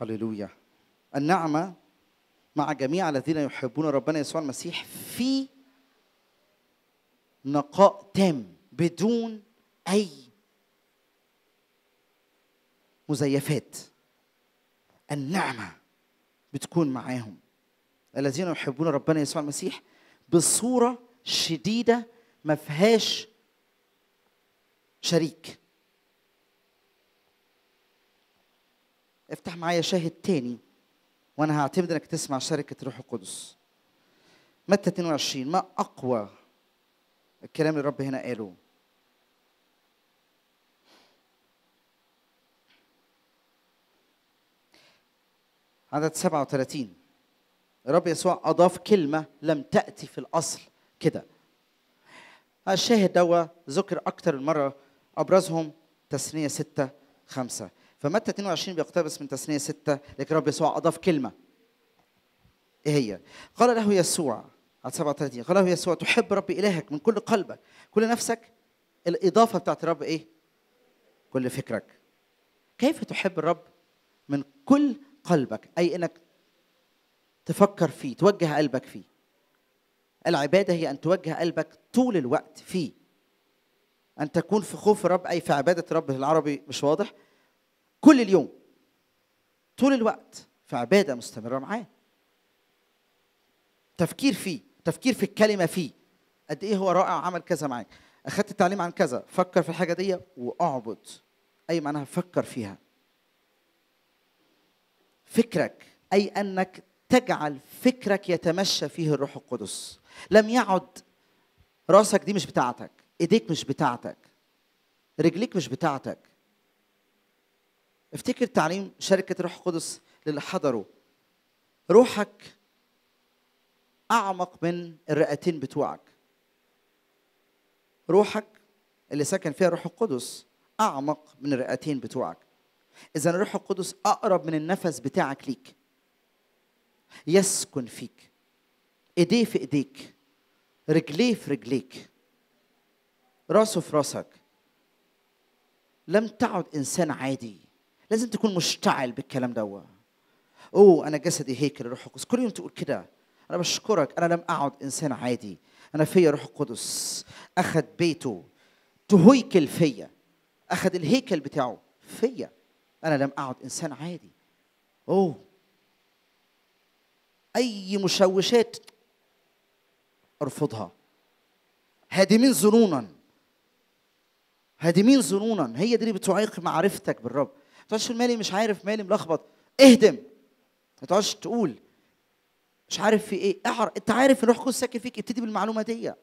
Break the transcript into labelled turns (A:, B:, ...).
A: هللويا النعمة مع جميع الذين يحبون ربنا يسوع المسيح في نقاء تام بدون أي مزيفات النعمة بتكون معاهم الذين يحبون ربنا يسوع المسيح بصورة شديدة ما فيهاش شريك افتح معايا شاهد تاني وانا هعتمد انك تسمع شركه روح القدس متى 22 ما اقوى الكلام اللي الرب هنا قاله عدد 37 الرب يسوع أضاف كلمة لم تأتي في الأصل كده الشاهد دوا ذكر أكتر من مرة أبرزهم تسنية 6 5 فمتى 22 بيقتبس من تسنية 6 لكن رب يسوع اضاف كلمه ايه هي؟ قال له يسوع على 37 قال له يسوع تحب رب الهك من كل قلبك كل نفسك الاضافه بتاعت الرب ايه؟ كل فكرك كيف تحب الرب من كل قلبك اي انك تفكر فيه توجه قلبك فيه العباده هي ان توجه قلبك طول الوقت فيه ان تكون في خوف الرب اي في عباده الرب العربي مش واضح كل اليوم طول الوقت في عباده مستمره معاه تفكير فيه تفكير في الكلمه فيه قد ايه هو رائع عمل كذا معاك اخذت التعليم عن كذا فكر في الحاجه دي واعبد اي معناها فكر فيها فكرك اي انك تجعل فكرك يتمشى فيه الروح القدس لم يعد راسك دي مش بتاعتك ايديك مش بتاعتك رجليك مش بتاعتك افتكر تعليم شركة روح قدس للي حضروا روحك أعمق من الرئتين بتوعك روحك اللي سكن فيها روح القدس أعمق من الرئتين بتوعك إذا الروح القدس أقرب من النفس بتاعك ليك يسكن فيك إيديه في إيديك رجليه في رجليك راسه في راسك لم تعد إنسان عادي لازم تكون مشتعل بالكلام ده اوه انا جسدي هيكل الروح القدس كل يوم تقول كده انا بشكرك انا لم اعد انسان عادي انا فيا روح القدس اخذ بيته تهيكل فيا اخذ الهيكل بتاعه فيا انا لم اعد انسان عادي اوه اي مشوشات ارفضها هادمين ظنونا هادمين ظنونا هي دي اللي بتعيق معرفتك بالرب ما تقعدش تقول مالي مش عارف مالي ملخبط اهدم ما تقعدش تقول مش عارف في ايه اعرف انت عارف الروح القدس ساكن فيك ابتدي بالمعلومه دي